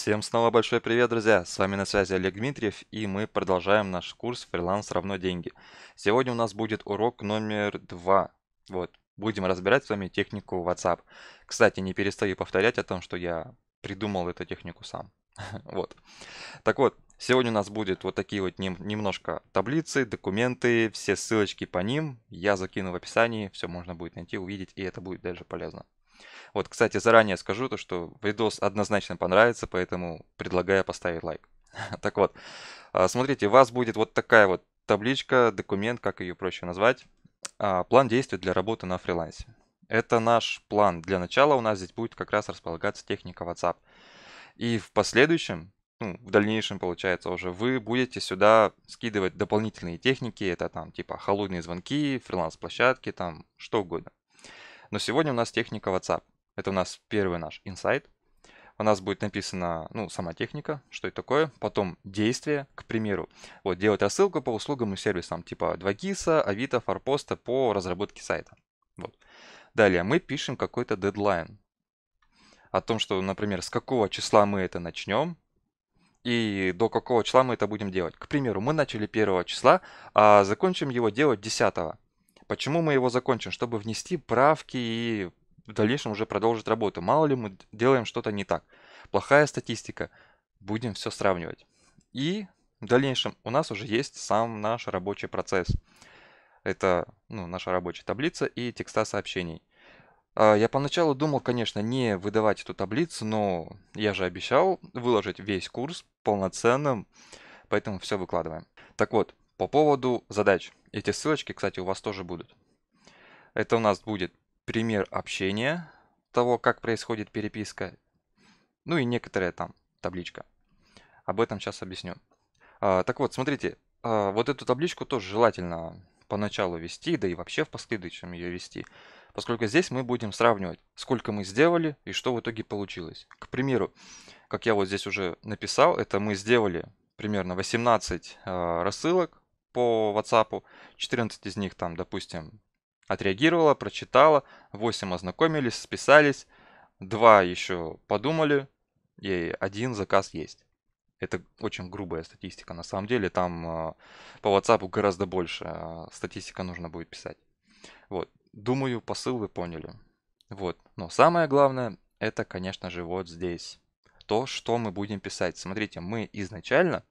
Всем снова большой привет, друзья! С вами на связи Олег Дмитриев, и мы продолжаем наш курс «Фриланс равно деньги». Сегодня у нас будет урок номер два. Вот, будем разбирать с вами технику WhatsApp. Кстати, не перестаю повторять о том, что я придумал эту технику сам. вот. Так вот, Сегодня у нас будет вот такие вот нем, немножко таблицы, документы, все ссылочки по ним. Я закину в описании, все можно будет найти, увидеть, и это будет даже полезно. Вот, кстати, заранее скажу то, что видос однозначно понравится, поэтому предлагаю поставить лайк. Так вот, а, смотрите, у вас будет вот такая вот табличка, документ, как ее проще назвать. А, план действий для работы на фрилансе. Это наш план. Для начала у нас здесь будет как раз располагаться техника WhatsApp. И в последующем ну, в дальнейшем, получается, уже вы будете сюда скидывать дополнительные техники, это там типа холодные звонки, фриланс-площадки, там что угодно. Но сегодня у нас техника WhatsApp. Это у нас первый наш инсайт. У нас будет написана, ну, сама техника, что это такое, потом действие, к примеру, вот делать рассылку по услугам и сервисам типа 2GIS, Авито, Форпоста по разработке сайта. Вот. Далее мы пишем какой-то дедлайн о том, что, например, с какого числа мы это начнем, и до какого числа мы это будем делать. К примеру, мы начали 1 числа, а закончим его делать 10. Почему мы его закончим? Чтобы внести правки и в дальнейшем уже продолжить работу. Мало ли мы делаем что-то не так. Плохая статистика. Будем все сравнивать. И в дальнейшем у нас уже есть сам наш рабочий процесс. Это ну, наша рабочая таблица и текста сообщений. А, я поначалу думал, конечно, не выдавать эту таблицу, но я же обещал выложить весь курс полноценным, поэтому все выкладываем. Так вот, по поводу задач. Эти ссылочки, кстати, у вас тоже будут. Это у нас будет пример общения, того, как происходит переписка, ну и некоторая там табличка. Об этом сейчас объясню. А, так вот, смотрите, а, вот эту табличку тоже желательно поначалу вести, да и вообще в последующем ее вести, поскольку здесь мы будем сравнивать, сколько мы сделали и что в итоге получилось. К примеру, как я вот здесь уже написал, это мы сделали примерно 18 э, рассылок по WhatsApp, 14 из них там, допустим, отреагировала, прочитала, 8 ознакомились, списались, 2 еще подумали, и один заказ есть. Это очень грубая статистика. На самом деле там а, по WhatsApp гораздо больше а, статистика нужно будет писать. Вот. Думаю, посыл вы поняли. Вот. Но самое главное, это, конечно же, вот здесь. То, что мы будем писать. Смотрите, мы изначально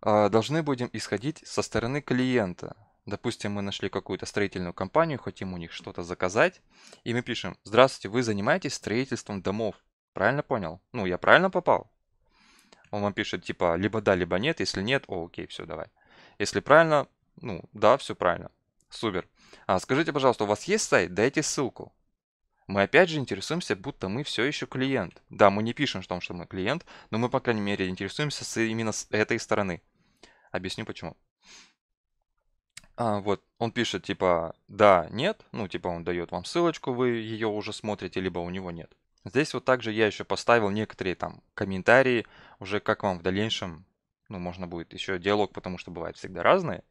а, должны будем исходить со стороны клиента. Допустим, мы нашли какую-то строительную компанию, хотим у них что-то заказать, и мы пишем, здравствуйте, вы занимаетесь строительством домов. Правильно понял? Ну, я правильно попал? Он вам пишет типа либо да, либо нет. Если нет, о, окей, все, давай. Если правильно, ну да, все правильно. Супер. А, скажите, пожалуйста, у вас есть сайт? Дайте ссылку. Мы опять же интересуемся, будто мы все еще клиент. Да, мы не пишем, что, мы клиент, но мы, по крайней мере, интересуемся с, именно с этой стороны. Объясню почему. А, вот, он пишет, типа, да, нет, ну, типа, он дает вам ссылочку, вы ее уже смотрите, либо у него нет. Здесь вот также я еще поставил некоторые там комментарии, уже как вам в дальнейшем, ну, можно будет еще диалог, потому что бывает всегда разные.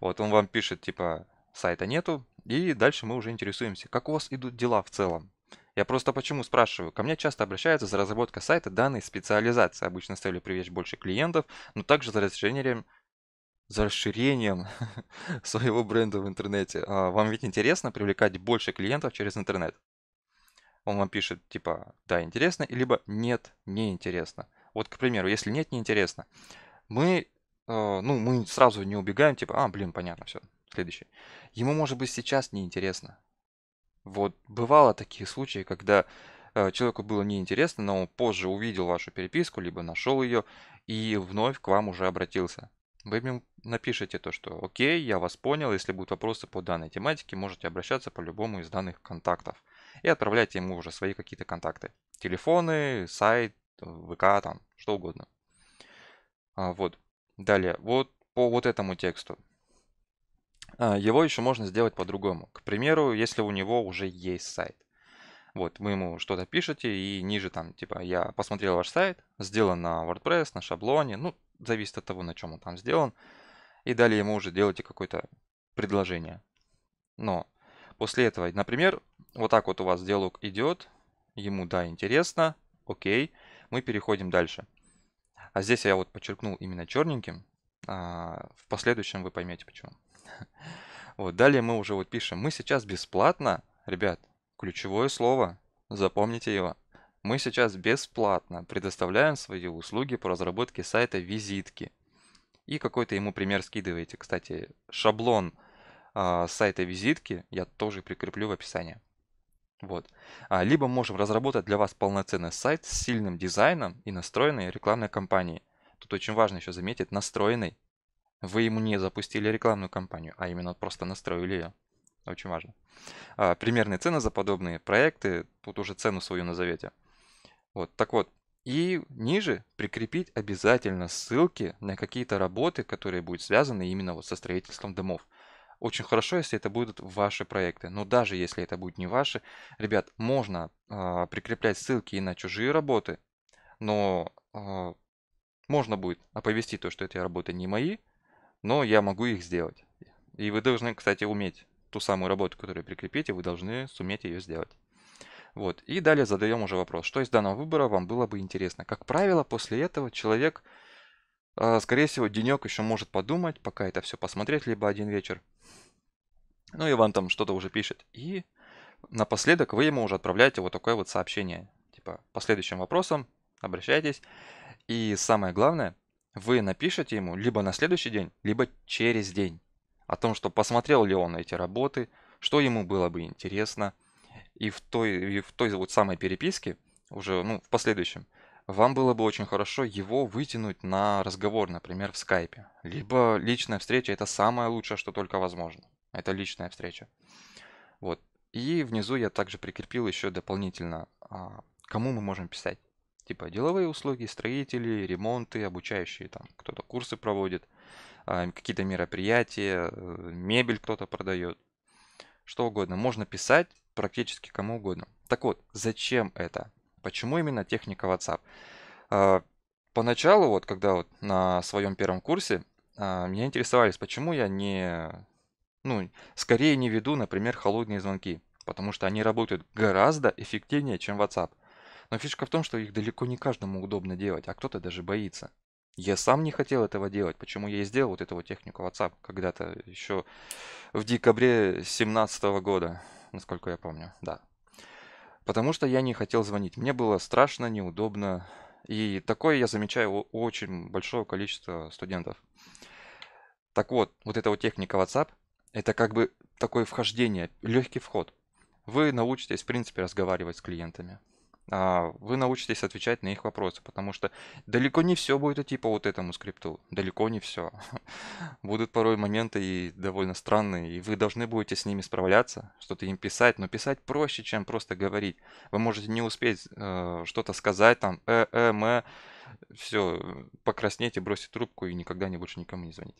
Вот он вам пишет, типа, сайта нету, и дальше мы уже интересуемся, как у вас идут дела в целом. Я просто почему спрашиваю? Ко мне часто обращаются за разработка сайта данной специализации, обычно ставлю привлечь больше клиентов, но также за расширением за расширением своего бренда в интернете. А, вам ведь интересно привлекать больше клиентов через интернет? он вам пишет типа «да, интересно», либо «нет, не интересно». Вот, к примеру, если «нет, не интересно», мы, э, ну, мы сразу не убегаем, типа «а, блин, понятно, все, следующий». Ему, может быть, сейчас неинтересно. Вот, бывало такие случаи, когда э, человеку было неинтересно, но он позже увидел вашу переписку, либо нашел ее и вновь к вам уже обратился. Вы ему напишите то, что «Окей, я вас понял, если будут вопросы по данной тематике, можете обращаться по любому из данных контактов» и отправляйте ему уже свои какие-то контакты. Телефоны, сайт, э, ВК, там, что угодно. А, вот. Далее, вот по вот этому тексту. А, его еще можно сделать по-другому. К примеру, если у него уже есть сайт. Вот, вы ему что-то пишете, и ниже там, типа, я посмотрел ваш сайт, сделан на WordPress, на шаблоне, ну, зависит от того, на чем он там сделан. И далее ему уже делаете какое-то предложение. Но После этого, например, вот так вот у вас диалог идет. Ему, да, интересно. Окей. Мы переходим дальше. А здесь я вот подчеркнул именно черненьким. А, в последующем вы поймете почему. Вот, далее мы уже вот пишем. Мы сейчас бесплатно, ребят, ключевое слово, запомните его. Мы сейчас бесплатно предоставляем свои услуги по разработке сайта визитки. И какой-то ему пример скидываете. Кстати, шаблон сайта визитки, я тоже прикреплю в описании. Вот. А, либо можем разработать для вас полноценный сайт с сильным дизайном и настроенной рекламной кампанией. Тут очень важно еще заметить, настроенный. Вы ему не запустили рекламную кампанию, а именно просто настроили ее. Очень важно. А, примерные цены за подобные проекты, тут уже цену свою назовете. Вот, так вот, и ниже прикрепить обязательно ссылки на какие-то работы, которые будут связаны именно вот со строительством домов. Очень хорошо, если это будут ваши проекты. Но даже если это будет не ваши, ребят, можно э, прикреплять ссылки и на чужие работы, но э, можно будет оповестить то, что эти работы не мои, но я могу их сделать. И вы должны, кстати, уметь ту самую работу, которую прикрепите, вы должны суметь ее сделать. Вот. И далее задаем уже вопрос, что из данного выбора вам было бы интересно. Как правило, после этого человек а, скорее всего, денек еще может подумать, пока это все посмотреть, либо один вечер. Ну, Иван там что-то уже пишет. И напоследок вы ему уже отправляете вот такое вот сообщение. Типа, по следующим вопросам обращайтесь. И самое главное, вы напишите ему либо на следующий день, либо через день о том, что посмотрел ли он эти работы, что ему было бы интересно. И в той, и в той вот самой переписке, уже ну, в последующем, вам было бы очень хорошо его вытянуть на разговор, например, в скайпе. Либо личная встреча – это самое лучшее, что только возможно. Это личная встреча. Вот. И внизу я также прикрепил еще дополнительно, а, кому мы можем писать. Типа деловые услуги, строители, ремонты, обучающие, там кто-то курсы проводит, а, какие-то мероприятия, э, мебель кто-то продает, что угодно. Можно писать практически кому угодно. Так вот, зачем это? Почему именно техника WhatsApp? А, поначалу, вот когда вот на своем первом курсе, а, меня интересовались, почему я не, ну, скорее не веду, например, холодные звонки, потому что они работают гораздо эффективнее, чем WhatsApp. Но фишка в том, что их далеко не каждому удобно делать, а кто-то даже боится. Я сам не хотел этого делать, почему я и сделал вот эту вот технику WhatsApp когда-то еще в декабре 2017 года, насколько я помню, да. Потому что я не хотел звонить. Мне было страшно, неудобно. И такое я замечаю у очень большого количества студентов. Так вот, вот эта вот техника WhatsApp, это как бы такое вхождение, легкий вход. Вы научитесь, в принципе, разговаривать с клиентами. А, вы научитесь отвечать на их вопросы, потому что далеко не все будет идти по вот этому скрипту, далеко не все. Будут порой моменты и довольно странные, и вы должны будете с ними справляться, что-то им писать, но писать проще, чем просто говорить. Вы можете не успеть э, что-то сказать, там, э, э, мэ, все, покраснеть и бросить трубку и никогда не больше никому не звонить.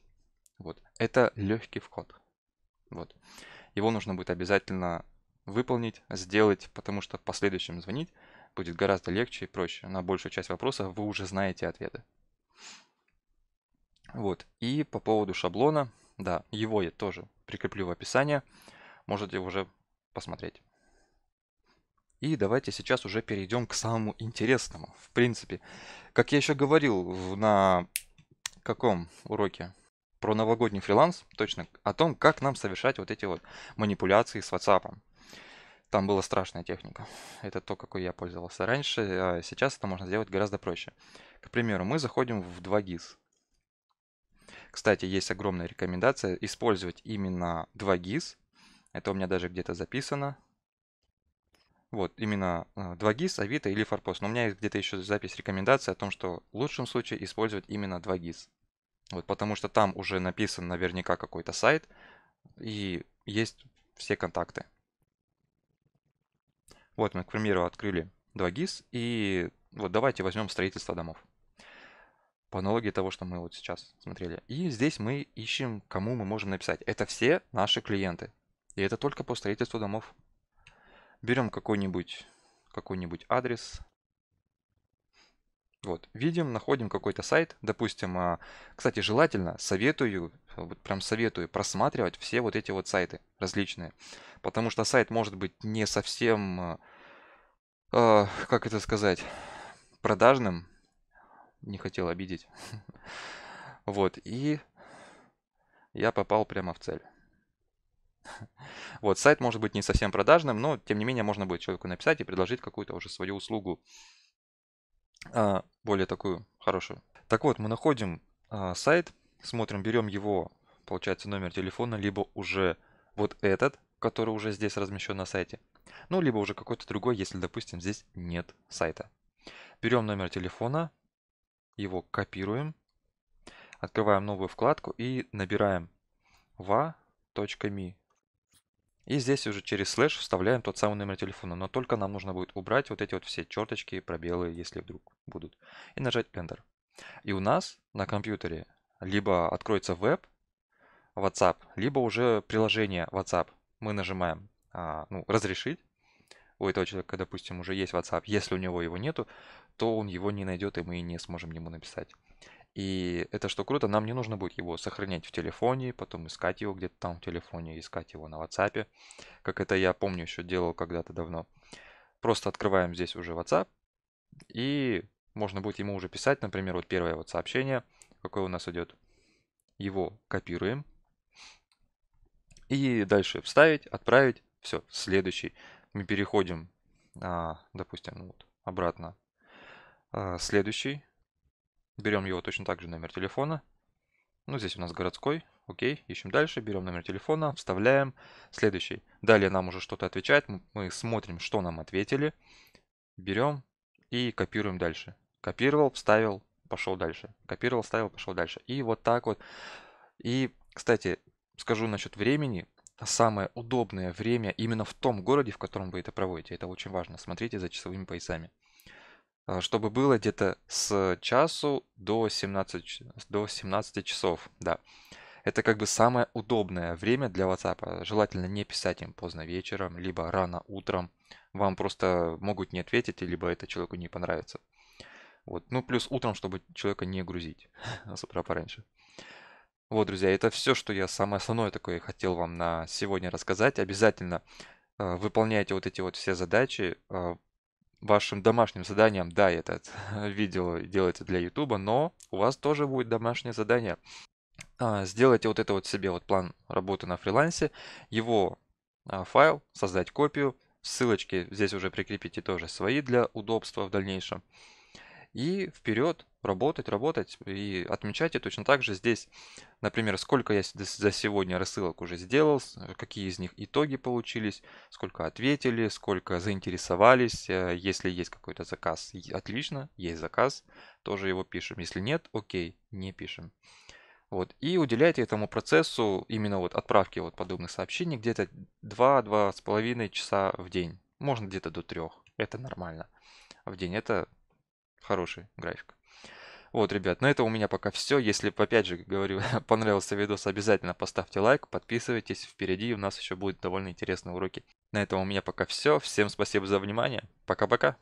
Вот, это легкий вход. Вот, его нужно будет обязательно выполнить, сделать, потому что в последующем звонить будет гораздо легче и проще. На большую часть вопросов вы уже знаете ответы. Вот. И по поводу шаблона, да, его я тоже прикреплю в описании. Можете уже посмотреть. И давайте сейчас уже перейдем к самому интересному. В принципе, как я еще говорил на каком уроке про новогодний фриланс, точно о том, как нам совершать вот эти вот манипуляции с WhatsApp. Там была страшная техника. Это то, какой я пользовался раньше. А сейчас это можно сделать гораздо проще. К примеру, мы заходим в 2GIS. Кстати, есть огромная рекомендация использовать именно 2GIS. Это у меня даже где-то записано. Вот, именно 2GIS, а, Авито или Форпост. Но у меня есть где-то еще запись рекомендации о том, что в лучшем случае использовать именно 2GIS. Вот, потому что там уже написан наверняка какой-то сайт и есть все контакты. Вот мы, к примеру, открыли 2 GIS и вот давайте возьмем строительство домов. По аналогии того, что мы вот сейчас смотрели. И здесь мы ищем, кому мы можем написать. Это все наши клиенты. И это только по строительству домов. Берем какой-нибудь какой-нибудь адрес. Вот, видим, находим какой-то сайт, допустим, а, кстати, желательно, советую, вот прям советую просматривать все вот эти вот сайты различные потому что сайт может быть не совсем, э, как это сказать, продажным. Не хотел обидеть. Вот, и я попал прямо в цель. Вот, сайт может быть не совсем продажным, но тем не менее можно будет человеку написать и предложить какую-то уже свою услугу а, более такую хорошую. Так вот, мы находим а, сайт, смотрим, берем его, получается, номер телефона, либо уже вот этот, который уже здесь размещен на сайте. Ну, либо уже какой-то другой, если, допустим, здесь нет сайта. Берем номер телефона, его копируем, открываем новую вкладку и набираем va.me. И здесь уже через слэш вставляем тот самый номер телефона. Но только нам нужно будет убрать вот эти вот все черточки, пробелы, если вдруг будут. И нажать Enter. И у нас на компьютере либо откроется веб, WhatsApp, либо уже приложение WhatsApp мы нажимаем а, ну, «Разрешить». У этого человека, допустим, уже есть WhatsApp. Если у него его нету, то он его не найдет, и мы не сможем ему написать. И это что круто, нам не нужно будет его сохранять в телефоне, потом искать его где-то там в телефоне, искать его на WhatsApp, как это я помню еще делал когда-то давно. Просто открываем здесь уже WhatsApp, и можно будет ему уже писать, например, вот первое вот сообщение, какое у нас идет. Его копируем, и дальше вставить, отправить. Все, следующий. Мы переходим, а, допустим, ну вот, обратно. А, следующий. Берем его точно так же номер телефона. Ну, здесь у нас городской. Окей, ищем дальше, берем номер телефона, вставляем. Следующий. Далее нам уже что-то отвечает. Мы смотрим, что нам ответили. Берем и копируем дальше. Копировал, вставил, пошел дальше. Копировал, вставил, пошел дальше. И вот так вот. И, кстати, скажу насчет времени. Самое удобное время именно в том городе, в котором вы это проводите. Это очень важно. Смотрите за часовыми поясами. Э, чтобы было где-то с часу до 17, до 17 часов. Да. Это как бы самое удобное время для WhatsApp. Желательно не писать им поздно вечером, либо рано утром. Вам просто могут не ответить, либо это человеку не понравится. Вот. Ну, плюс утром, чтобы человека не грузить с утра пораньше. Вот, друзья, это все, что я самое основное такое хотел вам на сегодня рассказать. Обязательно э, выполняйте вот эти вот все задачи. Э, вашим домашним заданием, да, это видео делается для YouTube, но у вас тоже будет домашнее задание. Э, сделайте вот это вот себе вот план работы на фрилансе, его э, файл, создать копию, ссылочки здесь уже прикрепите тоже свои для удобства в дальнейшем и вперед работать, работать и отмечайте точно так же здесь, например, сколько я за сегодня рассылок уже сделал, какие из них итоги получились, сколько ответили, сколько заинтересовались, э, если есть какой-то заказ, отлично, есть заказ, тоже его пишем, если нет, окей, не пишем. Вот, и уделяйте этому процессу именно вот отправки вот подобных сообщений где-то 2-2,5 часа в день, можно где-то до 3, это нормально а в день, это Хороший график. Вот, ребят, на это у меня пока все. Если, опять же, говорю, понравился видос, обязательно поставьте лайк, подписывайтесь. Впереди у нас еще будут довольно интересные уроки. На этом у меня пока все. Всем спасибо за внимание. Пока-пока.